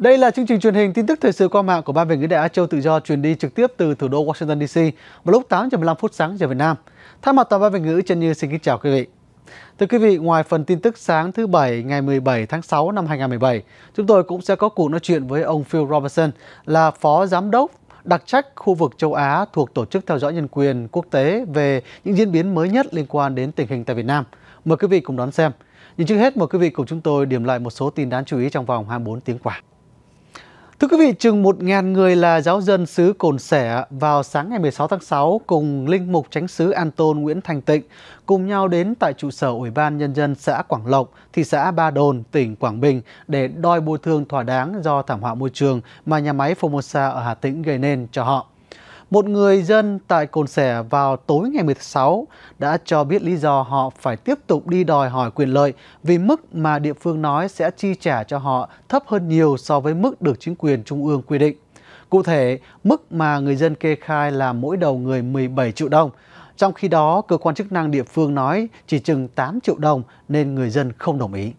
Đây là chương trình truyền hình tin tức thời sự qua mạng của Ban Việt ngữ Đại Á Châu Tự do truyền đi trực tiếp từ thủ đô Washington DC vào lúc 8 giờ 15 phút sáng giờ Việt Nam. Thay mặt toàn Ban Việt ngữ Trần Như xin kính chào quý vị. Thưa quý vị, ngoài phần tin tức sáng thứ Bảy ngày 17 tháng 6 năm 2017, chúng tôi cũng sẽ có cuộc nói chuyện với ông Phil Robertson là Phó Giám đốc đặc trách khu vực châu Á thuộc Tổ chức Theo dõi Nhân quyền Quốc tế về những diễn biến mới nhất liên quan đến tình hình tại Việt Nam. Mời quý vị cùng đón xem. Nhưng trước hết, mời quý vị cùng chúng tôi điểm lại một số tin đáng chú ý trong vòng 24 tiếng qua. Thưa quý vị, chừng 1.000 người là giáo dân xứ Cồn Sẻ vào sáng ngày 16 tháng 6 cùng Linh Mục Tránh xứ An Tôn Nguyễn Thành Tịnh cùng nhau đến tại trụ sở Ủy ban Nhân dân xã Quảng Lộc, thị xã Ba Đồn, tỉnh Quảng Bình để đòi bồi thường thỏa đáng do thảm họa môi trường mà nhà máy Formosa ở Hà Tĩnh gây nên cho họ. Một người dân tại Cồn Sẻ vào tối ngày 16 đã cho biết lý do họ phải tiếp tục đi đòi hỏi quyền lợi vì mức mà địa phương nói sẽ chi trả cho họ thấp hơn nhiều so với mức được chính quyền trung ương quy định. Cụ thể, mức mà người dân kê khai là mỗi đầu người 17 triệu đồng. Trong khi đó, cơ quan chức năng địa phương nói chỉ chừng 8 triệu đồng nên người dân không đồng ý.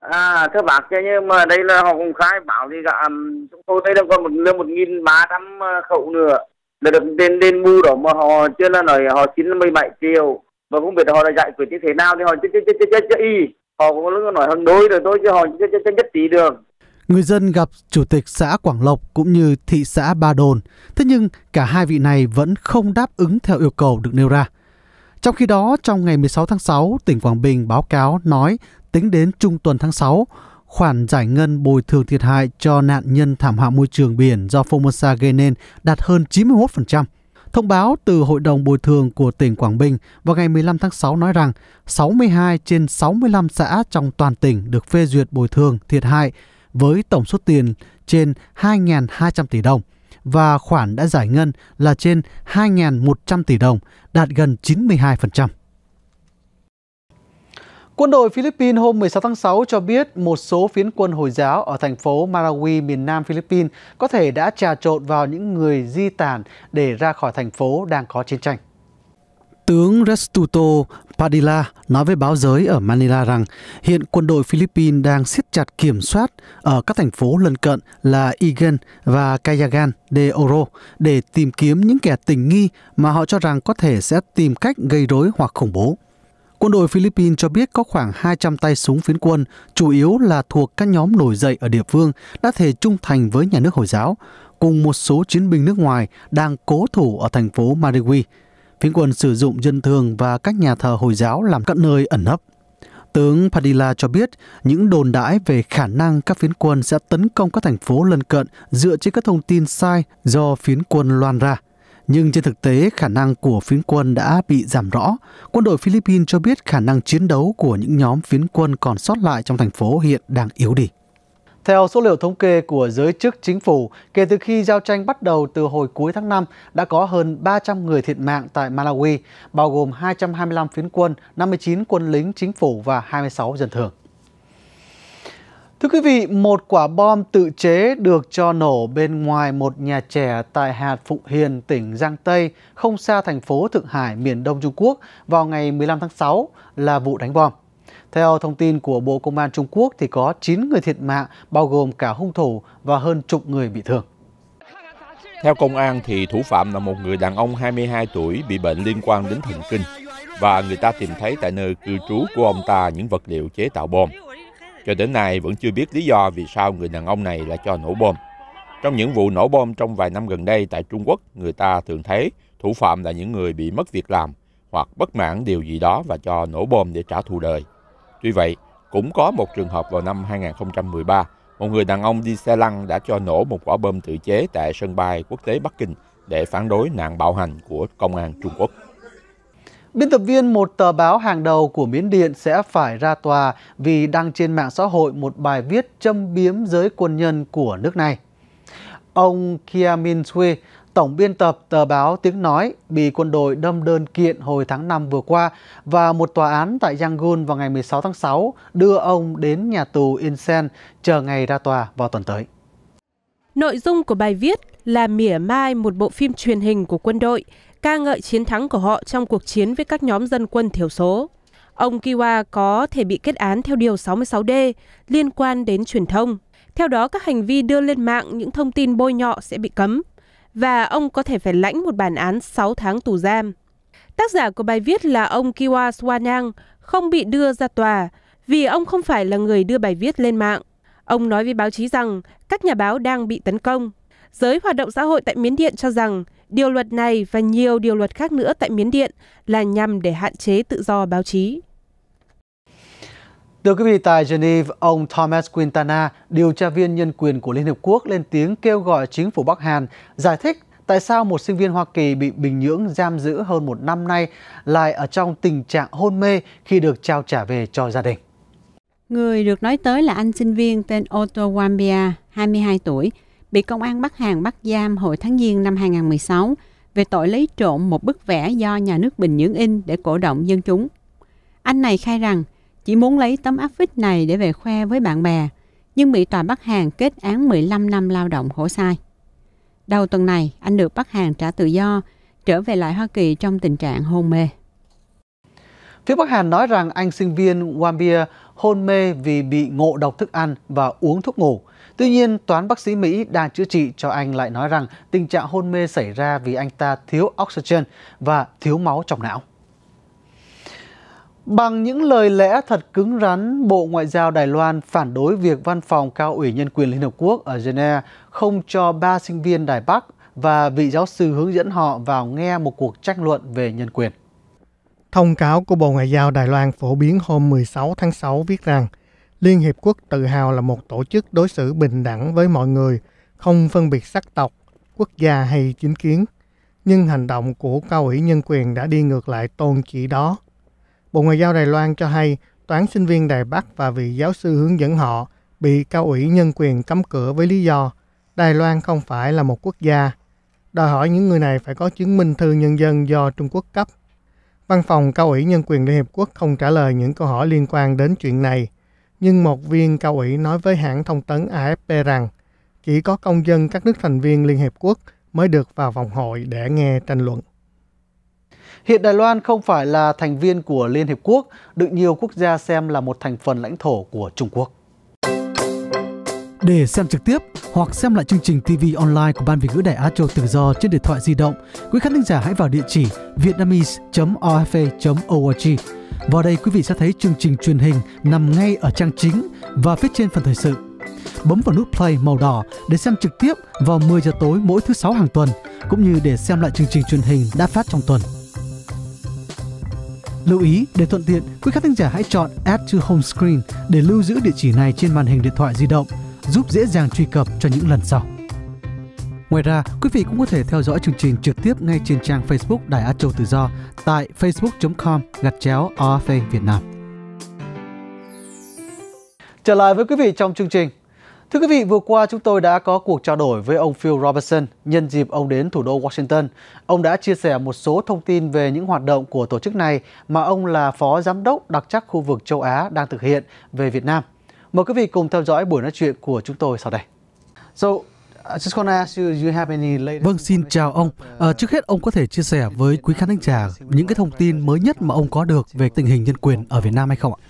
À, thưa bác, nhưng mà đây là họ cũng khai bảo thì cả, chúng tôi đây là còn một, một 1.300 ờ, khẩu nữa là được nên nên bù đó mà họ chưa là nói họ chín mươi bảy triệu mà không biết họ là dạy quyết như thế nào thì họ chết chết chết chết chết y họ cũng có nói hơn đối rồi tôi chứ họ chết chết nhất tỷ đường người dân gặp chủ tịch xã Quảng Lộc cũng như thị xã Ba Đồn. Thế nhưng cả hai vị này vẫn không đáp ứng theo yêu cầu được nêu ra. Trong khi đó, trong ngày 16 tháng 6, tỉnh Quảng Bình báo cáo nói tính đến trung tuần tháng 6, khoản giải ngân bồi thường thiệt hại cho nạn nhân thảm họa môi trường biển do Formosa gây nên đạt hơn 91%. Thông báo từ Hội đồng Bồi thường của tỉnh Quảng Bình vào ngày 15 tháng 6 nói rằng 62 trên 65 xã trong toàn tỉnh được phê duyệt bồi thường thiệt hại với tổng số tiền trên 2.200 tỷ đồng và khoản đã giải ngân là trên 2.100 tỷ đồng, đạt gần 92%. Quân đội Philippines hôm 16 tháng 6 cho biết một số phiến quân Hồi giáo ở thành phố Marawi, miền nam Philippines có thể đã trà trộn vào những người di tản để ra khỏi thành phố đang có chiến tranh. Tướng Restuto Padilla nói với báo giới ở Manila rằng hiện quân đội Philippines đang siết chặt kiểm soát ở các thành phố lân cận là Igan và Cayagan de Oro để tìm kiếm những kẻ tình nghi mà họ cho rằng có thể sẽ tìm cách gây rối hoặc khủng bố. Quân đội Philippines cho biết có khoảng 200 tay súng phiến quân, chủ yếu là thuộc các nhóm nổi dậy ở địa phương, đã thể trung thành với nhà nước Hồi giáo, cùng một số chiến binh nước ngoài đang cố thủ ở thành phố Mariwi. Phiến quân sử dụng dân thường và các nhà thờ Hồi giáo làm các nơi ẩn nấp. Tướng Padilla cho biết những đồn đãi về khả năng các phiến quân sẽ tấn công các thành phố lân cận dựa trên các thông tin sai do phiến quân loan ra. Nhưng trên thực tế, khả năng của phiến quân đã bị giảm rõ. Quân đội Philippines cho biết khả năng chiến đấu của những nhóm phiến quân còn sót lại trong thành phố hiện đang yếu đi. Theo số liệu thống kê của giới chức chính phủ, kể từ khi giao tranh bắt đầu từ hồi cuối tháng 5, đã có hơn 300 người thiệt mạng tại Malawi, bao gồm 225 phiến quân, 59 quân lính chính phủ và 26 dân thường. Thưa quý vị, một quả bom tự chế được cho nổ bên ngoài một nhà trẻ tại hạt Phụng Hiền, tỉnh Giang Tây, không xa thành phố Thượng Hải, miền Đông Trung Quốc vào ngày 15 tháng 6 là vụ đánh bom. Theo thông tin của Bộ Công an Trung Quốc thì có 9 người thiệt mạng, bao gồm cả hung thủ và hơn chục người bị thương. Theo công an thì thủ phạm là một người đàn ông 22 tuổi bị bệnh liên quan đến thần kinh và người ta tìm thấy tại nơi cư trú của ông ta những vật liệu chế tạo bom. Cho đến nay vẫn chưa biết lý do vì sao người đàn ông này lại cho nổ bom. Trong những vụ nổ bom trong vài năm gần đây tại Trung Quốc, người ta thường thấy thủ phạm là những người bị mất việc làm hoặc bất mãn điều gì đó và cho nổ bom để trả thù đời. Tuy vậy, cũng có một trường hợp vào năm 2013, một người đàn ông đi xe lăn đã cho nổ một quả bom tự chế tại sân bay quốc tế Bắc Kinh để phản đối nạn bạo hành của công an Trung Quốc. Biên tập viên một tờ báo hàng đầu của Miến Điện sẽ phải ra tòa vì đăng trên mạng xã hội một bài viết châm biếm giới quân nhân của nước này. Ông Kia Min Sui, tổng biên tập tờ báo Tiếng Nói, bị quân đội đâm đơn kiện hồi tháng 5 vừa qua và một tòa án tại Yangon vào ngày 16 tháng 6 đưa ông đến nhà tù Insen chờ ngày ra tòa vào tuần tới. Nội dung của bài viết là mỉa mai một bộ phim truyền hình của quân đội ca ngợi chiến thắng của họ trong cuộc chiến với các nhóm dân quân thiểu số. Ông Kiwa có thể bị kết án theo Điều 66D liên quan đến truyền thông. Theo đó, các hành vi đưa lên mạng những thông tin bôi nhọ sẽ bị cấm và ông có thể phải lãnh một bản án 6 tháng tù giam. Tác giả của bài viết là ông Kiwa Swanang không bị đưa ra tòa vì ông không phải là người đưa bài viết lên mạng. Ông nói với báo chí rằng các nhà báo đang bị tấn công. Giới hoạt động xã hội tại Miến Điện cho rằng Điều luật này và nhiều điều luật khác nữa tại Miến Điện là nhằm để hạn chế tự do báo chí. Thưa quý vị, tại Geneva, ông Thomas Quintana, điều tra viên nhân quyền của Liên Hợp Quốc lên tiếng kêu gọi chính phủ Bắc Hàn giải thích tại sao một sinh viên Hoa Kỳ bị Bình Nhưỡng giam giữ hơn một năm nay lại ở trong tình trạng hôn mê khi được trao trả về cho gia đình. Người được nói tới là anh sinh viên tên Otto Wambia, 22 tuổi, bị công an bắt hàng bắt giam hồi tháng Giêng năm 2016 về tội lấy trộm một bức vẽ do nhà nước Bình Nhưỡng in để cổ động dân chúng. Anh này khai rằng chỉ muốn lấy tấm áp phích này để về khoe với bạn bè, nhưng bị tòa bắt hàng kết án 15 năm lao động khổ sai. Đầu tuần này, anh được bắt hàng trả tự do, trở về lại Hoa Kỳ trong tình trạng hôn mê. Phía Bắc Hàn nói rằng anh sinh viên Wambia hôn mê vì bị ngộ độc thức ăn và uống thuốc ngủ. Tuy nhiên, toán bác sĩ Mỹ đang chữa trị cho anh lại nói rằng tình trạng hôn mê xảy ra vì anh ta thiếu oxygen và thiếu máu trong não. Bằng những lời lẽ thật cứng rắn, Bộ Ngoại giao Đài Loan phản đối việc Văn phòng Cao ủy Nhân quyền Liên Hợp Quốc ở Geneva không cho ba sinh viên Đài Bắc và vị giáo sư hướng dẫn họ vào nghe một cuộc tranh luận về nhân quyền. Thông cáo của Bộ Ngoại giao Đài Loan phổ biến hôm 16 tháng 6 viết rằng Liên Hiệp Quốc tự hào là một tổ chức đối xử bình đẳng với mọi người, không phân biệt sắc tộc, quốc gia hay chính kiến. Nhưng hành động của cao ủy nhân quyền đã đi ngược lại tôn chỉ đó. Bộ Ngoại giao Đài Loan cho hay toán sinh viên Đài Bắc và vị giáo sư hướng dẫn họ bị cao ủy nhân quyền cấm cửa với lý do Đài Loan không phải là một quốc gia. Đòi hỏi những người này phải có chứng minh thư nhân dân do Trung Quốc cấp. Văn phòng cao ủy nhân quyền Liên Hiệp Quốc không trả lời những câu hỏi liên quan đến chuyện này – nhưng một viên cao ủy nói với hãng thông tấn AFP rằng chỉ có công dân các nước thành viên Liên Hiệp Quốc mới được vào vòng hội để nghe tranh luận. Hiện Đài Loan không phải là thành viên của Liên Hiệp Quốc, được nhiều quốc gia xem là một thành phần lãnh thổ của Trung Quốc. Để xem trực tiếp hoặc xem lại chương trình TV online của Ban Việt ngữ Đài Á Châu Tự do trên điện thoại di động, quý khán thính giả hãy vào địa chỉ vietnamese.orf.org vào đây quý vị sẽ thấy chương trình truyền hình nằm ngay ở trang chính và phía trên phần thời sự. Bấm vào nút play màu đỏ để xem trực tiếp vào 10 giờ tối mỗi thứ sáu hàng tuần cũng như để xem lại chương trình truyền hình đã phát trong tuần. Lưu ý để thuận tiện, quý khách thính giả hãy chọn Add to Home Screen để lưu giữ địa chỉ này trên màn hình điện thoại di động, giúp dễ dàng truy cập cho những lần sau. Ngoài ra, quý vị cũng có thể theo dõi chương trình trực tiếp ngay trên trang Facebook Đài Á Châu Tự Do tại facebook.com gạch chéo OFA Việt Nam. Trở lại với quý vị trong chương trình. Thưa quý vị, vừa qua chúng tôi đã có cuộc trao đổi với ông Phil Robertson nhân dịp ông đến thủ đô Washington. Ông đã chia sẻ một số thông tin về những hoạt động của tổ chức này mà ông là phó giám đốc đặc trách khu vực châu Á đang thực hiện về Việt Nam. Mời quý vị cùng theo dõi buổi nói chuyện của chúng tôi sau đây. So Vâng, xin chào ông. À, trước hết, ông có thể chia sẻ với quý khán thính giả những cái thông tin mới nhất mà ông có được về tình hình nhân quyền ở Việt Nam hay không ạ?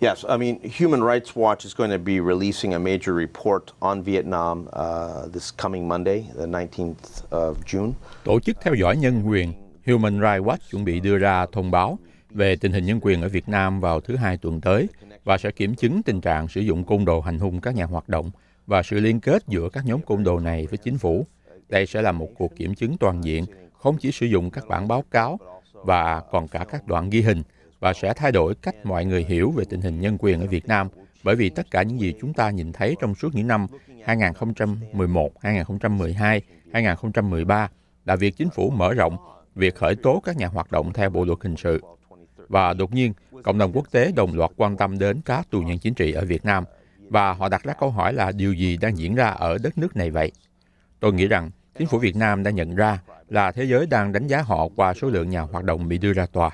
Yes, I mean, Human Rights Watch is going to be releasing a major report on Vietnam uh, this coming Monday, the 19th of June. Tổ chức theo dõi nhân quyền Human Rights Watch chuẩn bị đưa ra thông báo về tình hình nhân quyền ở Việt Nam vào thứ hai tuần tới và sẽ kiểm chứng tình trạng sử dụng côn đồ hành hung các nhà hoạt động và sự liên kết giữa các nhóm côn đồ này với chính phủ. Đây sẽ là một cuộc kiểm chứng toàn diện, không chỉ sử dụng các bản báo cáo và còn cả các đoạn ghi hình và sẽ thay đổi cách mọi người hiểu về tình hình nhân quyền ở Việt Nam bởi vì tất cả những gì chúng ta nhìn thấy trong suốt những năm 2011, 2012, 2013 là việc chính phủ mở rộng việc khởi tố các nhà hoạt động theo bộ luật hình sự. Và đột nhiên, cộng đồng quốc tế đồng loạt quan tâm đến các tù nhân chính trị ở Việt Nam – và họ đặt ra câu hỏi là điều gì đang diễn ra ở đất nước này vậy? Tôi nghĩ rằng chính phủ Việt Nam đã nhận ra là thế giới đang đánh giá họ qua số lượng nhà hoạt động bị đưa ra tòa.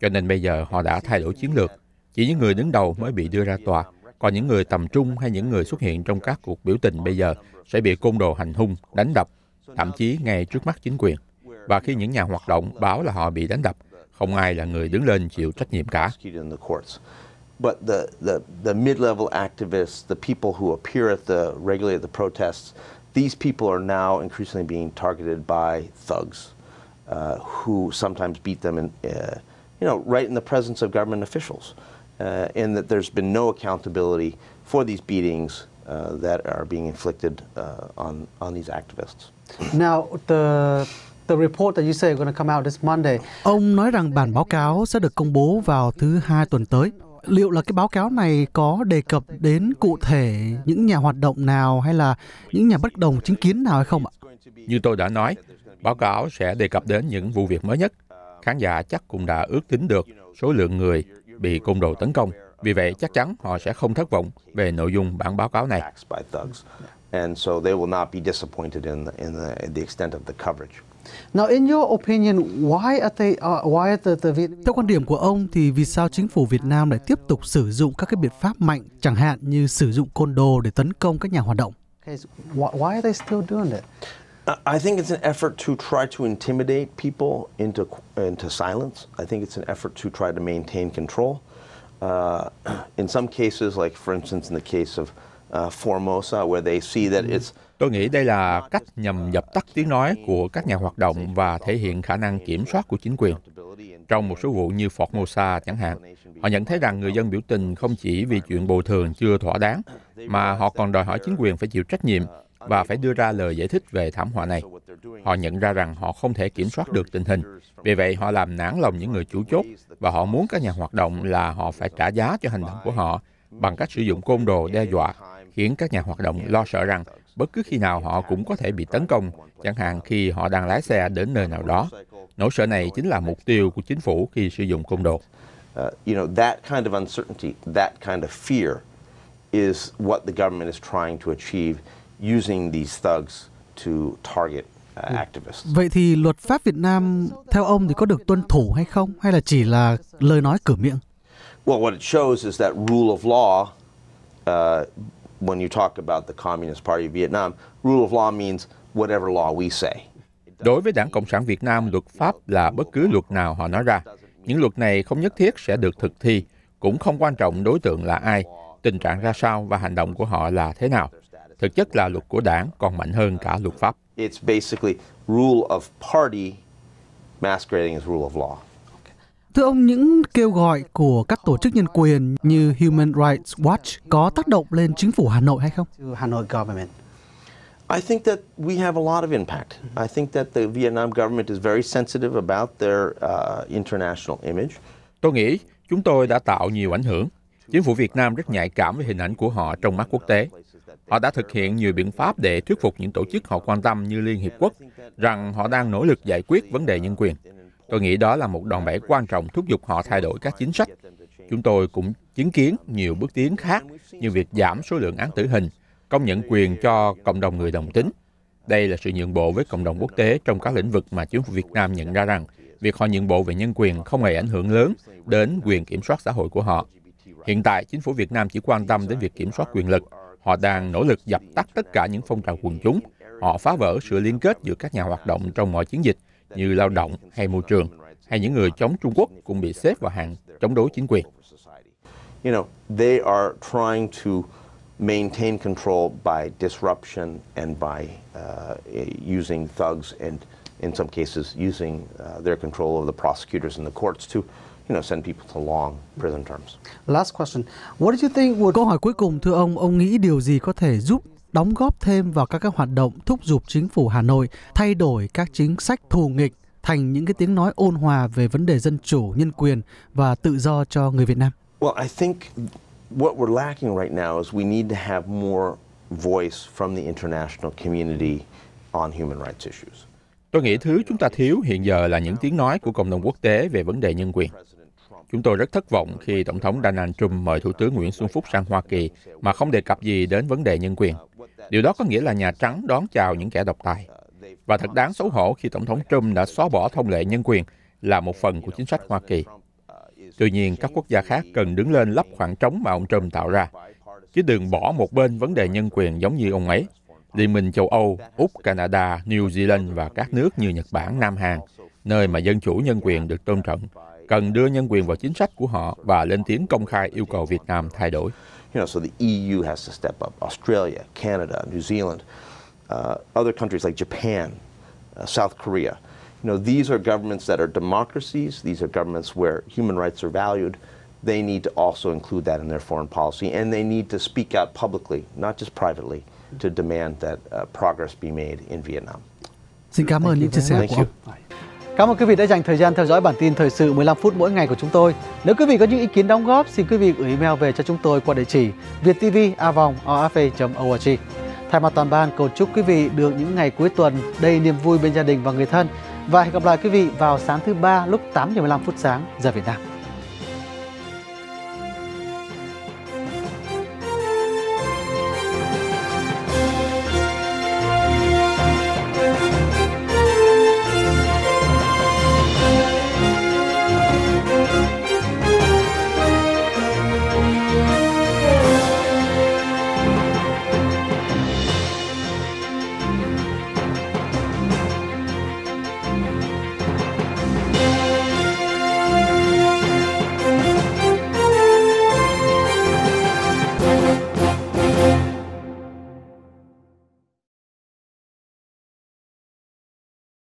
Cho nên bây giờ họ đã thay đổi chiến lược. Chỉ những người đứng đầu mới bị đưa ra tòa, còn những người tầm trung hay những người xuất hiện trong các cuộc biểu tình bây giờ sẽ bị côn đồ hành hung, đánh đập, thậm chí ngay trước mắt chính quyền. Và khi những nhà hoạt động báo là họ bị đánh đập, không ai là người đứng lên chịu trách nhiệm cả. but the, the, the mid-level activists, the people who appear at the regularly at the protests, these people are now increasingly being targeted by thugs, uh, who sometimes beat them, in, uh, you know, right in the presence of government officials, uh, and that there's been no accountability for these beatings uh, that are being inflicted uh, on on these activists. Now the The report that you say going to come out this Monday. Ông nói rằng bản báo cáo sẽ được công bố vào thứ hai tuần tới. liệu là cái báo cáo này có đề cập đến cụ thể những nhà hoạt động nào hay là những nhà bất đồng chính kiến nào hay không ạ? Như tôi đã nói, báo cáo sẽ đề cập đến những vụ việc mới nhất. Khán giả chắc cũng đã ước tính được số lượng người bị côn đồ tấn công. Vì vậy, chắc chắn họ sẽ không thất vọng về nội dung bản báo cáo này. Now in your opinion, why are they, uh, why are the, the Vietnamese... Theo quan điểm của ông thì vì sao chính phủ Việt Nam lại tiếp tục sử dụng các cái biện pháp mạnh, chẳng hạn như sử dụng côn đồ để tấn công các nhà hoạt động? why are they still doing it? I think it's an effort to try to intimidate people into into silence. I think it's an effort to try to maintain control. Uh, in some cases, like for instance, in the case of uh, Formosa, where they see that mm-hmm. it's Tôi nghĩ đây là cách nhằm dập tắt tiếng nói của các nhà hoạt động và thể hiện khả năng kiểm soát của chính quyền. Trong một số vụ như Formosa chẳng hạn, họ nhận thấy rằng người dân biểu tình không chỉ vì chuyện bồi thường chưa thỏa đáng, mà họ còn đòi hỏi chính quyền phải chịu trách nhiệm và phải đưa ra lời giải thích về thảm họa này. Họ nhận ra rằng họ không thể kiểm soát được tình hình, vì vậy họ làm nản lòng những người chủ chốt và họ muốn các nhà hoạt động là họ phải trả giá cho hành động của họ bằng cách sử dụng côn đồ đe dọa, khiến các nhà hoạt động lo sợ rằng bất cứ khi nào họ cũng có thể bị tấn công, chẳng hạn khi họ đang lái xe đến nơi nào đó. Nỗi sợ này chính là mục tiêu của chính phủ khi sử dụng côn đồ. is what the government is trying to achieve using these thugs to target uh, ừ. Vậy thì luật pháp Việt Nam theo ông thì có được tuân thủ hay không hay là chỉ là lời nói cửa miệng? Well, what it shows is that rule of law uh, when you talk about the Communist Party of Vietnam, rule of law means whatever law we say. Đối với Đảng Cộng sản Việt Nam, luật pháp là bất cứ luật nào họ nói ra. Những luật này không nhất thiết sẽ được thực thi, cũng không quan trọng đối tượng là ai, tình trạng ra sao và hành động của họ là thế nào. Thực chất là luật của đảng còn mạnh hơn cả luật pháp. It's basically rule of party masquerading as rule of law. Thưa ông, những kêu gọi của các tổ chức nhân quyền như Human Rights Watch có tác động lên chính phủ Hà Nội hay không? I think that we have a lot of impact. I think that the Vietnam government is very sensitive about their uh, international image. Tôi nghĩ chúng tôi đã tạo nhiều ảnh hưởng. Chính phủ Việt Nam rất nhạy cảm với hình ảnh của họ trong mắt quốc tế. Họ đã thực hiện nhiều biện pháp để thuyết phục những tổ chức họ quan tâm như Liên Hiệp Quốc rằng họ đang nỗ lực giải quyết vấn đề nhân quyền. Tôi nghĩ đó là một đòn bẩy quan trọng thúc giục họ thay đổi các chính sách. Chúng tôi cũng chứng kiến nhiều bước tiến khác như việc giảm số lượng án tử hình, công nhận quyền cho cộng đồng người đồng tính. Đây là sự nhượng bộ với cộng đồng quốc tế trong các lĩnh vực mà chính phủ Việt Nam nhận ra rằng việc họ nhượng bộ về nhân quyền không hề ảnh hưởng lớn đến quyền kiểm soát xã hội của họ. Hiện tại, chính phủ Việt Nam chỉ quan tâm đến việc kiểm soát quyền lực. Họ đang nỗ lực dập tắt tất cả những phong trào quần chúng. Họ phá vỡ sự liên kết giữa các nhà hoạt động trong mọi chiến dịch như lao động hay môi trường, hay những người chống Trung Quốc cũng bị xếp vào hàng chống đối chính quyền. You know, they are trying to maintain control by disruption and by uh, using thugs and in some cases using uh, their control over the prosecutors and the courts to you know, send people to long prison terms. Last question. What do you think would... Câu hỏi cuối cùng thưa ông, ông nghĩ điều gì có thể giúp đóng góp thêm vào các các hoạt động thúc giục chính phủ Hà Nội thay đổi các chính sách thù nghịch thành những cái tiếng nói ôn hòa về vấn đề dân chủ, nhân quyền và tự do cho người Việt Nam? Well, I think what we're lacking right now is we need to have more voice from the international community on human rights issues. Tôi nghĩ thứ chúng ta thiếu hiện giờ là những tiếng nói của cộng đồng quốc tế về vấn đề nhân quyền. Chúng tôi rất thất vọng khi Tổng thống Donald Trump mời Thủ tướng Nguyễn Xuân Phúc sang Hoa Kỳ mà không đề cập gì đến vấn đề nhân quyền. Điều đó có nghĩa là Nhà Trắng đón chào những kẻ độc tài. Và thật đáng xấu hổ khi Tổng thống Trump đã xóa bỏ thông lệ nhân quyền là một phần của chính sách Hoa Kỳ. Tuy nhiên, các quốc gia khác cần đứng lên lấp khoảng trống mà ông Trump tạo ra, chứ đừng bỏ một bên vấn đề nhân quyền giống như ông ấy. Liên minh châu Âu, Úc, Canada, New Zealand và các nước như Nhật Bản, Nam Hàn, nơi mà dân chủ nhân quyền được tôn trọng, cần đưa nhân quyền vào chính sách của họ và lên tiếng công khai yêu cầu Việt Nam thay đổi. You know, so the EU has to step up. Australia, Canada, New Zealand, uh, other countries like Japan, uh, South Korea. You know, these are governments that are democracies. These are governments where human rights are valued. They need to also include that in their foreign policy, and they need to speak out publicly, not just privately, to demand that uh, progress be made in Vietnam. Xin cảm ơn những chia sẻ của ông. Cảm ơn quý vị đã dành thời gian theo dõi bản tin thời sự 15 phút mỗi ngày của chúng tôi. Nếu quý vị có những ý kiến đóng góp, xin quý vị gửi email về cho chúng tôi qua địa chỉ viettvavong.org. Thay mặt toàn ban, cầu chúc quý vị được những ngày cuối tuần đầy niềm vui bên gia đình và người thân. Và hẹn gặp lại quý vị vào sáng thứ ba lúc 8 giờ 15 phút sáng giờ Việt Nam.